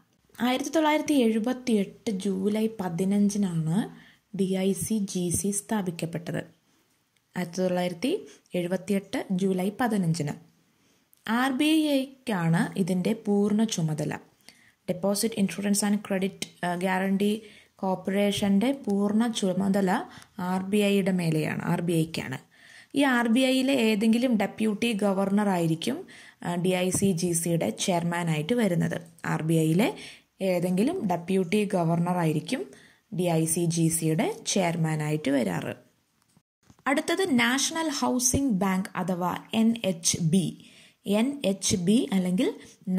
ആയിരത്തി തൊള്ളായിരത്തി എഴുപത്തി എട്ട് ജൂലൈ പതിനഞ്ചിനാണ് D I C G C സ്ഥാപിക്കപ്പെട്ടത് ആയിരത്തി തൊള്ളായിരത്തി എട്ട് ജൂലൈ പതിനഞ്ചിന് ആർ ബി ഐക്കാണ് ഇതിൻ്റെ പൂർണ്ണ ചുമതല deposit insurance and credit guarantee കോർപ്പറേഷൻ്റെ പൂർണ്ണ ചുമതല ആർ ബി ഐയുടെ മേലെയാണ് ആർ ബി ഐക്കാണ് ഈ ആർ ബി ഐയിലെ ഏതെങ്കിലും ഡെപ്യൂട്ടി ഗവർണർ ആയിരിക്കും ഡി ഐ സി ജി സിയുടെ ചെയർമാനായിട്ട് വരുന്നത് ആർ ബി ഐയിലെ ഏതെങ്കിലും ഡെപ്യൂട്ടി ഗവർണർ ആയിരിക്കും ഡി ഐ സി ജി സിയുടെ ചെയർമാനായിട്ട് വരാറ് അടുത്തത് നാഷണൽ ഹൗസിംഗ് ബാങ്ക് അഥവാ N H B N H B അല്ലെങ്കിൽ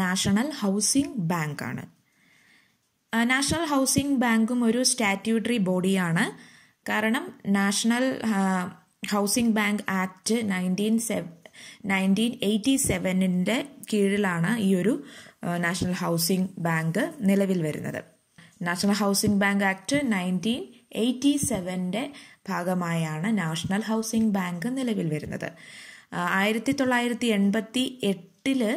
നാഷണൽ ഹൗസിംഗ് ബാങ്ക് ആണ് നാഷണൽ ഹൗസിംഗ് ബാങ്കും ഒരു സ്റ്റാറ്റ്യൂട്ടറി ബോഡിയാണ് കാരണം national housing bank act nineteen seven nineteen eighty സെവനിൻ്റെ കീഴിലാണ് ഈ ഒരു നാഷണൽ ഹൗസിംഗ് ബാങ്ക് നിലവിൽ വരുന്നത് national housing bank act nineteen eighty സെവൻ്റെ ഭാഗമായാണ് നാഷണൽ ഹൗസിംഗ് ബാങ്ക് നിലവിൽ വരുന്നത് ആയിരത്തി തൊള്ളായിരത്തി എൺപത്തി എട്ടില്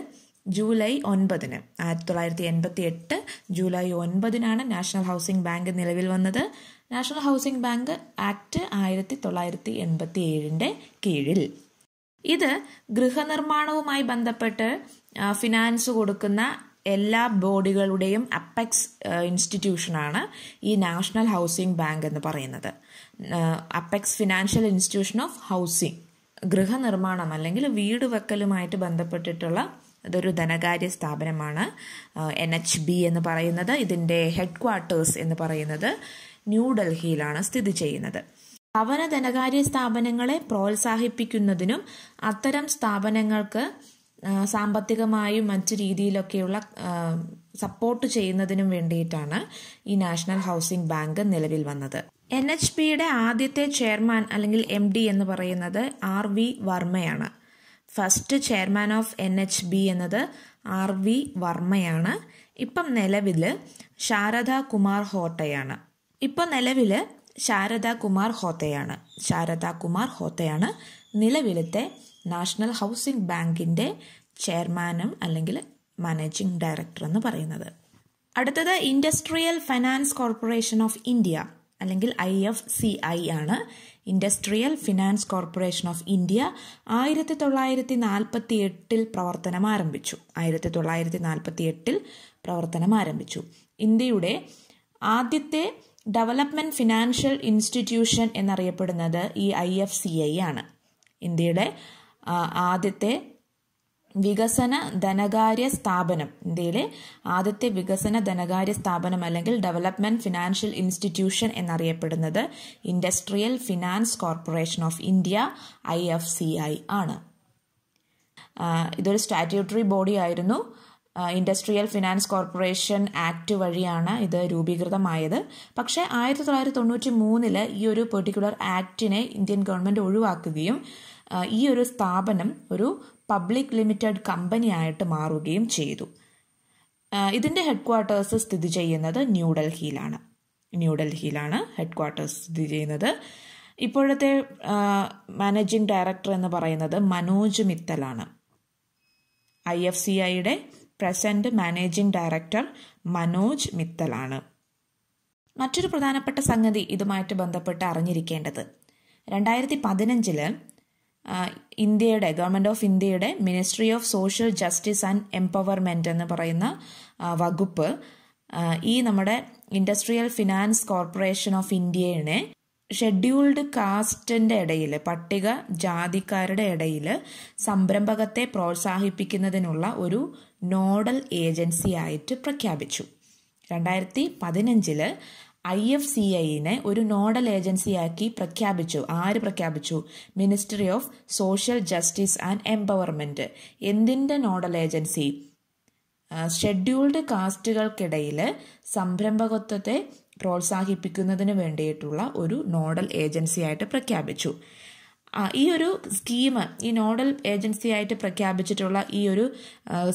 ജൂലൈ ഒൻപതിന് ആയിരത്തി തൊള്ളായിരത്തി എൺപത്തി എട്ട് ജൂലൈ ഒൻപതിനാണ് നാഷണൽ ഹൗസിംഗ് ബാങ്ക് നിലവിൽ വന്നത് നാഷണൽ ഹൗസിംഗ് ബാങ്ക് ആക്ട് ആയിരത്തി തൊള്ളായിരത്തി എൺപത്തി ഏഴിൻ്റെ കീഴിൽ ഇത് ഗൃഹനിർമ്മാണവുമായി ബന്ധപ്പെട്ട് ഫിനാൻസ് കൊടുക്കുന്ന എല്ലാ ബോഡികളുടെയും അപ്പെക്സ് ഇൻസ്റ്റിറ്റ്യൂഷനാണ് ഈ നാഷണൽ ഹൗസിംഗ് ബാങ്ക് എന്ന് പറയുന്നത് apex financial institution of housing ഗൃഹനിർമ്മാണം അല്ലെങ്കിൽ വീട് വെക്കലുമായിട്ട് ബന്ധപ്പെട്ടിട്ടുള്ള ഇതൊരു ധനകാര്യ സ്ഥാപനമാണ് എൻ എച്ച് ബി എന്ന് പറയുന്നത് ഇതിൻ്റെ ഹെഡ് ക്വാർട്ടേഴ്സ് എന്ന് പറയുന്നത് ന്യൂഡൽഹിയിലാണ് സ്ഥിതി ചെയ്യുന്നത് ഭവന ധനകാര്യ സ്ഥാപനങ്ങളെ പ്രോത്സാഹിപ്പിക്കുന്നതിനും അത്തരം സ്ഥാപനങ്ങൾക്ക് സാമ്പത്തികമായും മറ്റു രീതിയിലൊക്കെയുള്ള സപ്പോർട്ട് ചെയ്യുന്നതിനും വേണ്ടിയിട്ടാണ് ഈ നാഷണൽ ഹൗസിംഗ് ബാങ്ക് നിലവിൽ വന്നത് എൻ എച്ച് പിയുടെ ആദ്യത്തെ ചെയർമാൻ അല്ലെങ്കിൽ എം ഡി എന്ന് പറയുന്നത് ആർ വി വർമ്മയാണ് first chairman of N H B എന്നത് ആർ വി വർമ്മയാണ് ഇപ്പം നിലവിൽ ശാരദ കുമാർ ഹോട്ടയാണ് ഇപ്പൊ നിലവിൽ ശാരദ കുമാർ ഹോത്തയാണ് ശാരദ കുമാർ ഹോത്തയാണ് നിലവിലത്തെ നാഷണൽ ഹൗസിംഗ് ബാങ്കിൻ്റെ ചെയർമാനും അല്ലെങ്കിൽ മാനേജിംഗ് ഡയറക്ടർ എന്ന് പറയുന്നത് അടുത്തത് industrial finance corporation of India അല്ലെങ്കിൽ ഐ എഫ് സി ഐ ആണ് industrial finance corporation of India ആയിരത്തി തൊള്ളായിരത്തി നാൽപ്പത്തി എട്ടിൽ പ്രവർത്തനം ആരംഭിച്ചു ആയിരത്തി തൊള്ളായിരത്തി നാൽപ്പത്തി എട്ടിൽ പ്രവർത്തനം ആരംഭിച്ചു ഇന്ത്യയുടെ ആദ്യത്തെ ഡെവലപ്മെന്റ് ഫിനാൻഷ്യൽ ഇൻസ്റ്റിറ്റ്യൂഷൻ എന്നറിയപ്പെടുന്നത് ഈ ഐ എഫ് സി ഐ ആണ് ഇന്ത്യയുടെ ആദ്യത്തെ വികസന ധനകാര്യ സ്ഥാപനം ഇന്ത്യയിലെ ആദ്യത്തെ വികസന ധനകാര്യ സ്ഥാപനം അല്ലെങ്കിൽ ഡെവലപ്മെന്റ് ഫിനാൻഷ്യൽ ഇൻസ്റ്റിറ്റ്യൂഷൻ എന്നറിയപ്പെടുന്നത് industrial finance corporation of India I F C I ആണ് ഇതൊരു സ്റ്റാറ്റ്യൂട്ടറി ബോഡി ആയിരുന്നു ഇൻഡസ്ട്രിയൽ ഫിനാൻസ് കോർപ്പറേഷൻ ആക്ട് വഴിയാണ് ഇത് രൂപീകൃതമായത് പക്ഷേ ആയിരത്തി തൊള്ളായിരത്തി തൊണ്ണൂറ്റി മൂന്നില് ഈ ഒരു പെർട്ടിക്കുലർ ആക്ടിനെ ഇന്ത്യൻ ഗവൺമെന്റ് ഒഴിവാക്കുകയും ഈ ഒരു സ്ഥാപനം ഒരു പബ്ലിക് ലിമിറ്റഡ് കമ്പനി ആയിട്ട് മാറുകയും ചെയ്തു ഇതിൻ്റെ ഹെഡ് ക്വാർട്ടേഴ്സ് സ്ഥിതി ചെയ്യുന്നത് ന്യൂഡൽഹിയിലാണ് ന്യൂഡൽഹിയിലാണ് ഹെഡ് ക്വാർട്ടേഴ്സ് സ്ഥിതി ചെയ്യുന്നത് ഇപ്പോഴത്തെ മാനേജിംഗ് ഡയറക്ടർ എന്ന് പറയുന്നത് മനോജ് മിത്തലാണ് ഐ എഫ് സി ഐയുടെ പ്രസന്റ് മാനേജിംഗ് ഡയറക്ടർ മനോജ് മിത്തലാണ് മറ്റൊരു പ്രധാനപ്പെട്ട സംഗതി ഇതുമായിട്ട് ബന്ധപ്പെട്ട് അറിഞ്ഞിരിക്കേണ്ടത് രണ്ടായിരത്തി പതിനഞ്ചില് ഇന്ത്യയുടെ ഗവൺമെൻറ് ഓഫ് ഇന്ത്യയുടെ ministry of social justice and empowerment എന്ന് പറയുന്ന വകുപ്പ് ഈ നമ്മുടെ ഇൻഡസ്ട്രിയൽ ഫിനാൻസ് കോർപ്പറേഷൻ ഓഫ് ഇന്ത്യയെ ഷെഡ്യൂൾഡ് കാസ്റ്റിൻ്റെ ഇടയിൽ പട്ടിക ജാതിക്കാരുടെ ഇടയിൽ സംരംഭകത്തെ പ്രോത്സാഹിപ്പിക്കുന്നതിനുള്ള ഒരു നോഡൽ ഏജൻസിയായിട്ട് പ്രഖ്യാപിച്ചു രണ്ടായിരത്തി പതിനഞ്ചില് ഐ എഫ് സി ഐനെ ഒരു നോഡൽ ഏജൻസിയാക്കി പ്രഖ്യാപിച്ചു ആര് പ്രഖ്യാപിച്ചു ministry of social justice and empowerment എന്തിന്റെ നോഡൽ ഏജൻസി ഷെഡ്യൂൾഡ് കാസ്റ്റുകൾക്കിടയിൽ സംരംഭകത്വത്തെ പ്രോത്സാഹിപ്പിക്കുന്നതിന് വേണ്ടിയിട്ടുള്ള ഒരു നോഡൽ ഏജൻസിയായിട്ട് പ്രഖ്യാപിച്ചു ഈ ഒരു സ്കീം ഈ നോഡൽ ഏജൻസിയായിട്ട് പ്രഖ്യാപിച്ചിട്ടുള്ള ഈ ഒരു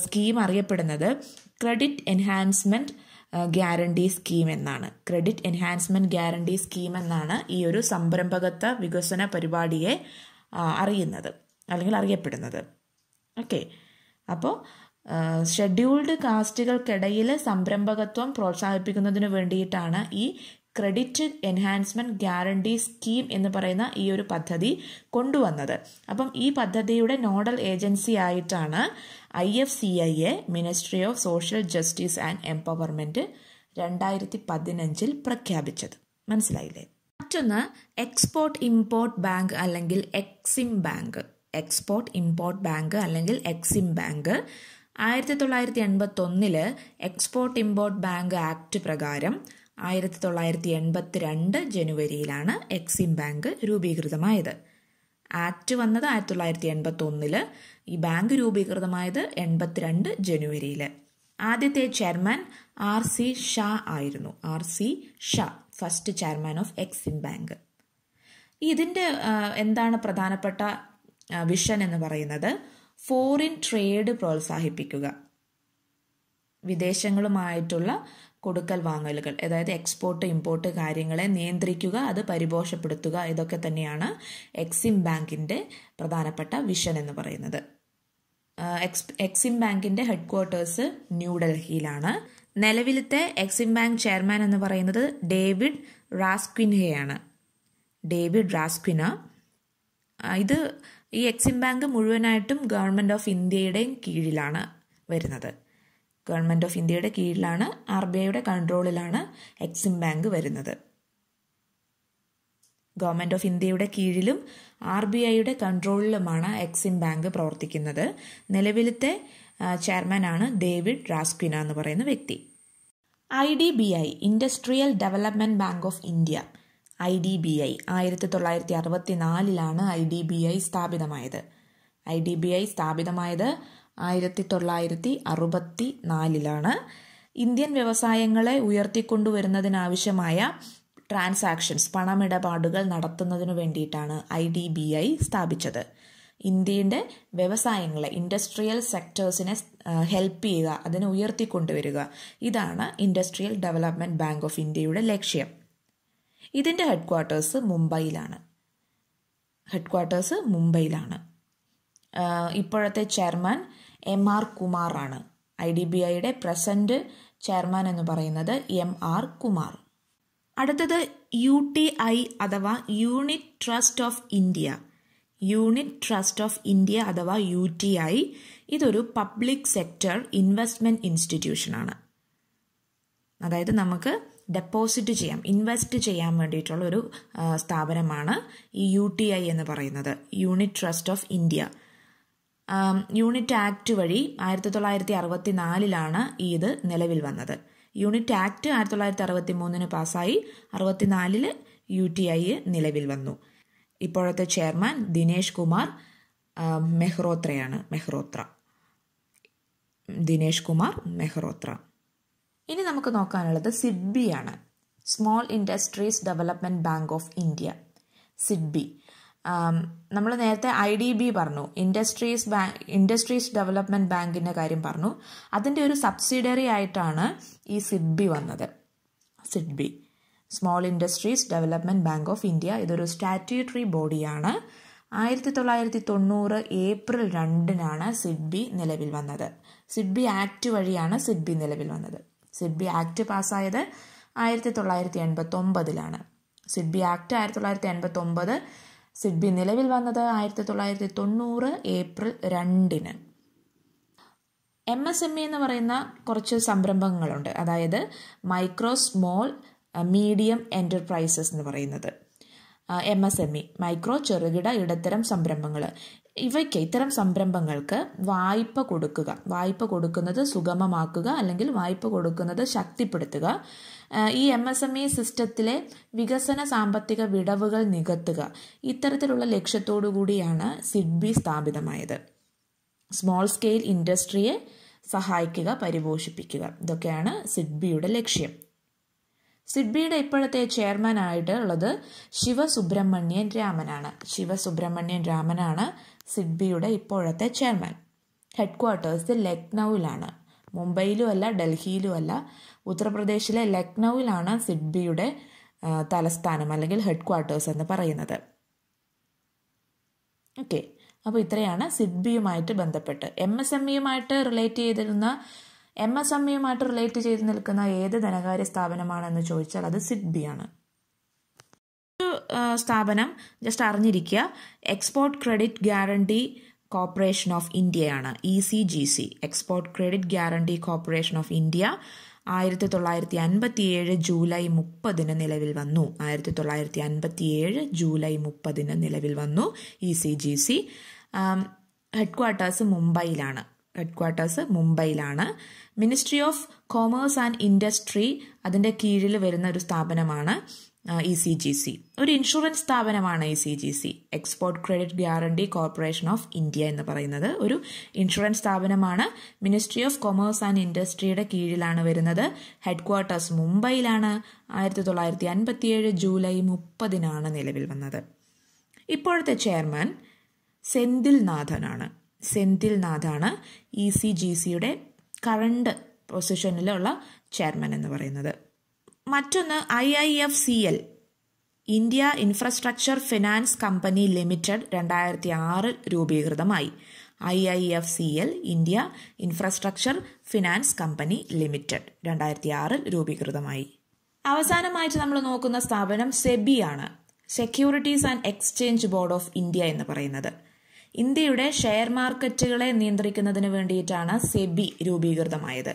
സ്കീം അറിയപ്പെടുന്നത് ക്രെഡിറ്റ് എൻഹാൻസ്മെന്റ് ഗ്യാരണ്ടി സ്കീം എന്നാണ് ക്രെഡിറ്റ് എൻഹാൻസ്മെന്റ് ഗ്യാരണ്ടി സ്കീം എന്നാണ് ഈ ഒരു സംരംഭകത്വ വികസന പരിപാടിയെ അറിയുന്നത് അല്ലെങ്കിൽ അറിയപ്പെടുന്നത് ഓക്കെ അപ്പോൾ ഷെഡ്യൂൾഡ് കാസ്റ്റുകൾക്കിടയിൽ സംരംഭകത്വം പ്രോത്സാഹിപ്പിക്കുന്നതിന് വേണ്ടിയിട്ടാണ് ഈ ക്രെഡിറ്റ് എൻഹാൻസ്മെൻറ്റ് ഗ്യാരണ്ടി സ്കീം എന്ന് പറയുന്ന ഈ ഒരു പദ്ധതി കൊണ്ടുവന്നത് അപ്പം ഈ പദ്ധതിയുടെ നോഡൽ ഏജൻസി ആയിട്ടാണ് ഐ എഫ് സി ഐ എ ministry of social justice and empowerment രണ്ടായിരത്തി പതിനഞ്ചിൽ പ്രഖ്യാപിച്ചത് മനസ്സിലായില്ലേ മറ്റൊന്ന് എക്സ്പോർട്ട് ഇമ്പോർട്ട് ബാങ്ക് അല്ലെങ്കിൽ EXIM bank export import bank അല്ലെങ്കിൽ എക്സിം ബാങ്ക് ആയിരത്തി തൊള്ളായിരത്തി എൺപത്തൊന്നില് എക്സ്പോർട്ട് ഇമ്പോർട്ട് ബാങ്ക് ആക്ട് പ്രകാരം ആയിരത്തി തൊള്ളായിരത്തി എൺപത്തി രണ്ട് ജനുവരിയിലാണ് എക്സിം ബാങ്ക് രൂപീകൃതമായത് ആക്ട് വന്നത് ആയിരത്തി തൊള്ളായിരത്തി എൺപത്തി ഒന്നില് ഈ ബാങ്ക് രൂപീകൃതമായത് എൺപത്തിരണ്ട് ജനുവരിയിൽ ആദ്യത്തെ ചെയർമാൻ ആർ സി ഷാ ആയിരുന്നു R C Shah first chairman of EXIM bank ഇതിൻ്റെ എന്താണ് പ്രധാനപ്പെട്ട വിഷൻ എന്ന് പറയുന്നത് ഫോറിൻ ട്രേഡ് പ്രോത്സാഹിപ്പിക്കുക വിദേശങ്ങളുമായിട്ടുള്ള കൊടുക്കൽ വാങ്ങലുകൾ അതായത് എക്സ്പോർട്ട് ഇമ്പോർട്ട് കാര്യങ്ങളെ നിയന്ത്രിക്കുക അത് പരിപോഷപ്പെടുത്തുക ഇതൊക്കെ തന്നെയാണ് എക്സിം ബാങ്കിൻ്റെ പ്രധാനപ്പെട്ട വിഷൻ എന്ന് പറയുന്നത് എക്സ് എക്സിം ബാങ്കിൻ്റെ ഹെഡ് ക്വാർട്ടേഴ്സ് ന്യൂഡൽഹിയിലാണ് നിലവിലത്തെ എക്സിം ബാങ്ക് ചെയർമാൻ എന്ന് പറയുന്നത് ഡേവിഡ് റാസ്ക്വിൻഹയാണ് ഡേവിഡ് റാസ്ക്വിന ഇത് ഈ എക്സിം ബാങ്ക് മുഴുവനായിട്ടും ഗവൺമെൻറ് ഓഫ് ഇന്ത്യയുടെയും കീഴിലാണ് വരുന്നത് ഗവൺമെൻറ് ഓഫ് ഇന്ത്യയുടെ കീഴിലാണ് ആർ ബി ഐയുടെ കൺട്രോളിലാണ് എക്സിം ബാങ്ക് വരുന്നത് ഗവൺമെൻറ് ഓഫ് ഇന്ത്യയുടെ കീഴിലും ആർ ബി ഐയുടെ കൺട്രോളിലുമാണ് എക്സിം ബാങ്ക് പ്രവർത്തിക്കുന്നത് നിലവിലത്തെ ചെയർമാനാണ് ഡേവിഡ് റാസ്ക്വിന എന്ന് പറയുന്ന വ്യക്തി I D B I industrial development bank of India I D B I ആയിരത്തി തൊള്ളായിരത്തി അറുപത്തി നാലിലാണ് ഐ ഡി ബി ഐ സ്ഥാപിതമായത് ഐ ഡി ബി ഐ സ്ഥാപിതമായത് ആയിരത്തി തൊള്ളായിരത്തി അറുപത്തി നാലിലാണ് ഇന്ത്യൻ വ്യവസായങ്ങളെ ഉയർത്തിക്കൊണ്ടുവരുന്നതിനാവശ്യമായ ട്രാൻസാക്ഷൻസ് പണമിടപാടുകൾ നടത്തുന്നതിനു വേണ്ടിയിട്ടാണ് ഐ ഡി ബി ഐ സ്ഥാപിച്ചത് ഇന്ത്യയുടെ വ്യവസായങ്ങളെ ഇൻഡസ്ട്രിയൽ സെക്ടേഴ്സിനെ ഹെൽപ്പ് ചെയ്യുക അതിനെ ഉയർത്തിക്കൊണ്ടുവരിക ഇതാണ് ഇൻഡസ്ട്രിയൽ ഡെവലപ്മെൻറ്റ് ബാങ്ക് ഓഫ് ഇന്ത്യയുടെ ലക്ഷ്യം ഇതിൻ്റെ ഹെഡ് ക്വാർട്ടേഴ്സ് മുംബൈയിലാണ് ഹെഡ് ക്വാർട്ടേഴ്സ് മുംബൈയിലാണ് ഇപ്പോഴത്തെ ചെയർമാൻ എം ആർ കുമാറാണ് ഐ ഡി ബി ഐയുടെ പ്രസന്റ് ചെയർമാൻ എന്ന് പറയുന്നത് എം ആർ കുമാർ അടുത്തത് യു ടി ഐ അഥവാ unit trust of India unit trust of India അഥവാ യു ടി ഐ ഇതൊരു പബ്ലിക് സെക്ടർ ഇൻവെസ്റ്റ്മെൻറ്റ് ഇൻസ്റ്റിറ്റ്യൂഷനാണ് അതായത് നമുക്ക് ഡെപ്പോസിറ്റ് ചെയ്യാം ഇൻവെസ്റ്റ് ചെയ്യാൻ വേണ്ടിയിട്ടുള്ള ഒരു സ്ഥാപനമാണ് ഈ യു ടി ഐ എന്ന് പറയുന്നത് unit trust of India unit act വഴി ആയിരത്തി തൊള്ളായിരത്തി അറുപത്തി നാലിലാണ് ഈ ഇത് നിലവിൽ വന്നത് യൂണിറ്റ് ആക്ട് ആയിരത്തി തൊള്ളായിരത്തി അറുപത്തി മൂന്നിന് പാസ്സായി അറുപത്തിനാലില് യു ടി ഐ നിലവിൽ വന്നു ഇപ്പോഴത്തെ ചെയർമാൻ ദിനേശ് കുമാർ മെഹ്റോത്രയാണ് മെഹ്റോത്ര ദിനേശ് കുമാർ മെഹ്റോത്ര ഇനി നമുക്ക് നോക്കാനുള്ളത് സിഡ്ബിയാണ് small industries development bank of India SIDBI നമ്മൾ നേരത്തെ ഐ ഡി ബി പറഞ്ഞു ഇൻഡസ്ട്രീസ് ബാങ്ക് ഇൻഡസ്ട്രീസ് ഡെവലപ്മെന്റ് ബാങ്കിന്റെ കാര്യം പറഞ്ഞു അതിൻ്റെ ഒരു സബ്സിഡറി ആയിട്ടാണ് ഈ സിഡ്ബി വന്നത് SIDBI small industries development bank of India ഇതൊരു സ്റ്റാറ്റ്യൂട്ടറി ബോഡിയാണ് ആയിരത്തി തൊള്ളായിരത്തി തൊണ്ണൂറ് ഏപ്രിൽ രണ്ടിനാണ് സിഡ്ബി നിലവിൽ വന്നത് സിഡ്ബി ആക്ട് വഴിയാണ് സിഡ്ബി നിലവിൽ വന്നത് സിഡ്ബി ആക്ട് പാസ്സായത് ആയിരത്തി തൊള്ളായിരത്തി എൺപത്തി ഒമ്പതിലാണ് സിഡ്ബി ആക്ട് ആയിരത്തി തൊള്ളായിരത്തി എൺപത്തി ഒമ്പത് സിഡ്ബി നിലവിൽ വന്നത് ആയിരത്തി തൊള്ളായിരത്തി തൊണ്ണൂറ് ഏപ്രിൽ രണ്ടിന് എം എസ് എം ഇ എന്ന് പറയുന്ന കുറച്ച് സംരംഭങ്ങളുണ്ട് അതായത് മൈക്രോ സ്മോൾ മീഡിയം എൻ്റർപ്രൈസസ് എന്ന് പറയുന്നത് M S M E micro ചെറുകിട ഇടത്തരം സംരംഭങ്ങൾ ഇവയ്ക്ക് ഇത്തരം സംരംഭങ്ങൾക്ക് വായ്പ കൊടുക്കുക വായ്പ കൊടുക്കുന്നത് സുഗമമാക്കുക അല്ലെങ്കിൽ വായ്പ കൊടുക്കുന്നത് ശക്തിപ്പെടുത്തുക ഈ എം എസ് എം ഇ സിസ്റ്റത്തിലെ വികസന സാമ്പത്തിക വിടവുകൾ നികത്തുക ഇത്തരത്തിലുള്ള ലക്ഷ്യത്തോടു കൂടിയാണ് സിഡ്ബി സ്ഥാപിതമായത് സ്മോൾ സ്കെയിൽ ഇൻഡസ്ട്രിയെ സഹായിക്കുക പരിപോഷിപ്പിക്കുക ഇതൊക്കെയാണ് സിഡ്ബിയുടെ ലക്ഷ്യം സിഡ്ബിയുടെ ഇപ്പോഴത്തെ ചെയർമാൻ ആയിട്ടുള്ളത് ശിവസുബ്രഹ്മണ്യൻ രാമനാണ് ശിവസുബ്രഹ്മണ്യൻ രാമനാണ് സിഡ്ബിയുടെ ഇപ്പോഴത്തെ ചെയർമാൻ ഹെഡ്ക്വാർട്ടേഴ്സ് ലക്നൌവിലാണ് മുംബൈയിലും അല്ല ഡൽഹിയിലും അല്ല ഉത്തർപ്രദേശിലെ ലക്നൌവിലാണ് സിഡ്ബിയുടെ തലസ്ഥാനം അല്ലെങ്കിൽ ഹെഡ് ക്വാർട്ടേഴ്സ് എന്ന് പറയുന്നത് ഓക്കെ അപ്പോൾ ഇത്രയാണ് സിഡ്ബിയുമായിട്ട് ബന്ധപ്പെട്ട് എം എസ് എം ഇയുമായിട്ട് റിലേറ്റ് ചെയ്തിരുന്ന എം എസ് എം ഇയുമായിട്ട് റിലേറ്റ് ചെയ്ത് നിൽക്കുന്ന ഏത് ധനകാര്യ സ്ഥാപനമാണെന്ന് ചോദിച്ചാൽ അത് സിഡ്ബിയാണ് സ്ഥാപനം ജസ്റ്റ് അറിഞ്ഞിരിക്കുക export credit guarantee corporation of ഇന്ത്യയാണ് E C G C export credit guarantee corporation of India ആയിരത്തി തൊള്ളായിരത്തി അൻപത്തിയേഴ് ജൂലൈ മുപ്പതിന് നിലവിൽ വന്നു ആയിരത്തി തൊള്ളായിരത്തി അൻപത്തിയേഴ് ജൂലൈ മുപ്പതിന് നിലവിൽ വന്നു E C G C headquarters മുംബൈയിലാണ് ഹെഡ്ക്വാർട്ടേഴ്സ് മുംബൈയിലാണ് ministry of commerce and industry അതിൻ്റെ കീഴിൽ വരുന്ന ഒരു സ്ഥാപനമാണ് ഇ സി ജി സി ഒരു ഇൻഷുറൻസ് സ്ഥാപനമാണ് E C G C export credit guarantee corporation of India എന്ന് പറയുന്നത് ഒരു ഇൻഷുറൻസ് സ്ഥാപനമാണ് മിനിസ്ട്രി ഓഫ് കൊമേഴ്സ് ആൻഡ് ഇൻഡസ്ട്രിയുടെ കീഴിലാണ് വരുന്നത് ഹെഡ് ക്വാർട്ടേഴ്സ് മുംബൈയിലാണ് ആയിരത്തി തൊള്ളായിരത്തി അൻപത്തിയേഴ് ജൂലൈ മുപ്പതിനാണ് നിലവിൽ വന്നത് ഇപ്പോഴത്തെ ചെയർമാൻ സെന്തിൽ നാഥനാണ് സെന്തിൽ നാഥാണ് ഇ e സി ജി സിയുടെ കറണ്ട് പൊസിഷനിലുള്ള ചെയർമാൻ എന്ന് പറയുന്നത് മറ്റൊന്ന് I I F C L India infrastructure finance company limited രണ്ടായിരത്തി ആറിൽ രൂപീകൃതമായി I I F C L India infrastructure finance company limited രണ്ടായിരത്തി ആറിൽ രൂപീകൃതമായി അവസാനമായിട്ട് നമ്മൾ നോക്കുന്ന സ്ഥാപനം സെബി ആണ് securities and exchange board of India എന്ന് പറയുന്നത് ഇന്ത്യയുടെ ഷെയർ മാർക്കറ്റുകളെ നിയന്ത്രിക്കുന്നതിന് വേണ്ടിയിട്ടാണ് സെബി രൂപീകൃതമായത്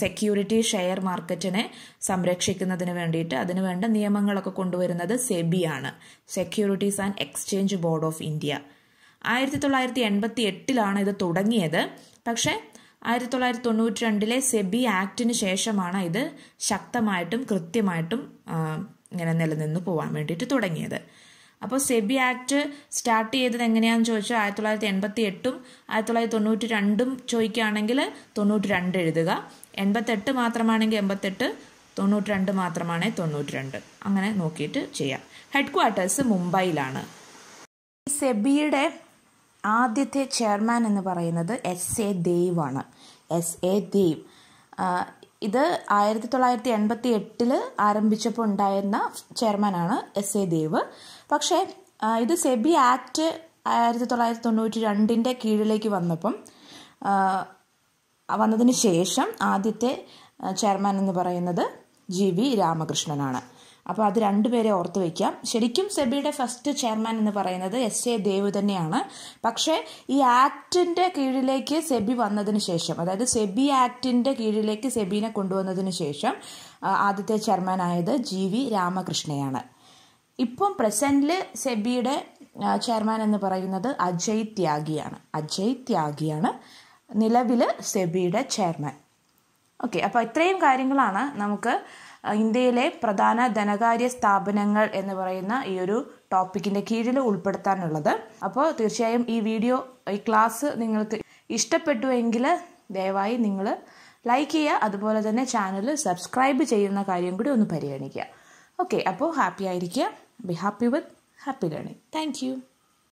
സെക്യൂരിറ്റി ഷെയർ മാർക്കറ്റിനെ സംരക്ഷിക്കുന്നതിന് വേണ്ടിയിട്ട് അതിനുവേണ്ട നിയമങ്ങളൊക്കെ കൊണ്ടുവരുന്നത് സെബിയാണ് securities and exchange board of India ആയിരത്തി തൊള്ളായിരത്തി എൺപത്തി എട്ടിലാണ് ഇത് തുടങ്ങിയത് പക്ഷേ ആയിരത്തി തൊള്ളായിരത്തി തൊണ്ണൂറ്റി രണ്ടിലെ സെബി ആക്ടിന് ശേഷമാണ് ഇത് ശക്തമായിട്ടും കൃത്യമായിട്ടും ഇങ്ങനെ നിലനിന്ന് പോകാൻ വേണ്ടിയിട്ട് തുടങ്ങിയത് അപ്പോൾ സെബി ആക്ട് സ്റ്റാർട്ട് ചെയ്തത് എങ്ങനെയാണെന്ന് ചോദിച്ചാൽ ആയിരത്തി തൊള്ളായിരത്തി എൺപത്തി എട്ടും ആയിരത്തി തൊള്ളായിരത്തി തൊണ്ണൂറ്റി രണ്ടും ചോദിക്കുകയാണെങ്കിൽ തൊണ്ണൂറ്റി രണ്ട് എഴുതുക എൺപത്തെട്ട് മാത്രമാണെങ്കിൽ എൺപത്തെട്ട് തൊണ്ണൂറ്റി രണ്ട് മാത്രമാണെങ്കിൽ തൊണ്ണൂറ്റി രണ്ട് അങ്ങനെ നോക്കിയിട്ട് ചെയ്യാം ഹെഡ് ക്വാർട്ടേഴ്സ് മുംബൈയിലാണ് സെബിയുടെ ആദ്യത്തെ ചെയർമാൻ എന്ന് പറയുന്നത് എസ് എ ദേവ് ആണ് എസ് എ ദേവ് ഇത് ആയിരത്തി തൊള്ളായിരത്തി എൺപത്തി എട്ടിൽ ആരംഭിച്ചപ്പോൾ ഉണ്ടായിരുന്ന ചെയർമാനാണ് എസ് എ ദേവ് പക്ഷേ ഇത് സെബി ആക്ട് ആയിരത്തി തൊള്ളായിരത്തി തൊണ്ണൂറ്റി രണ്ടിൻ്റെ കീഴിലേക്ക് വന്നപ്പം വന്നതിന് ശേഷം ആദ്യത്തെ ചെയർമാൻ എന്ന് പറയുന്നത് ജി വി രാമകൃഷ്ണനാണ് അപ്പോൾ അത് രണ്ടുപേരെ ഓർത്ത് വയ്ക്കാം ശരിക്കും സെബിയുടെ ഫസ്റ്റ് ചെയർമാൻ എന്ന് പറയുന്നത് എസ് എ ദേവ് തന്നെയാണ് പക്ഷേ ഈ ആക്ടിൻ്റെ കീഴിലേക്ക് സെബി വന്നതിന് ശേഷം അതായത് സെബി ആക്ടിൻ്റെ കീഴിലേക്ക് സെബിനെ കൊണ്ടുവന്നതിന് ശേഷം ആദ്യത്തെ ചെയർമാനായത് ജി വി രാമകൃഷ്ണയാണ് ഇപ്പം പ്രസൻറ്റിൽ സെബിയുടെ ചെയർമാൻ എന്ന് പറയുന്നത് അജയ് ത്യാഗിയാണ് അജയ് ത്യാഗിയാണ് നിലവിൽ സെബിയുടെ ചെയർമാൻ ഓക്കെ അപ്പോൾ ഇത്രയും കാര്യങ്ങളാണ് നമുക്ക് ഇന്ത്യയിലെ പ്രധാന ധനകാര്യ സ്ഥാപനങ്ങൾ എന്ന് പറയുന്ന ഈ ഒരു ടോപ്പിക്കിൻ്റെ കീഴിൽ ഉൾപ്പെടുത്താനുള്ളത് അപ്പോൾ തീർച്ചയായും ഈ വീഡിയോ ഈ ക്ലാസ് നിങ്ങൾക്ക് ഇഷ്ടപ്പെട്ടുവെങ്കിൽ ദയവായി നിങ്ങൾ ലൈക്ക് ചെയ്യുക അതുപോലെ തന്നെ ചാനൽ സബ്സ്ക്രൈബ് ചെയ്യുന്ന കാര്യം കൂടി ഒന്ന് പരിഗണിക്കുക ഓക്കെ അപ്പോൾ ഹാപ്പി ആയിരിക്കുക be happy with happy learning thank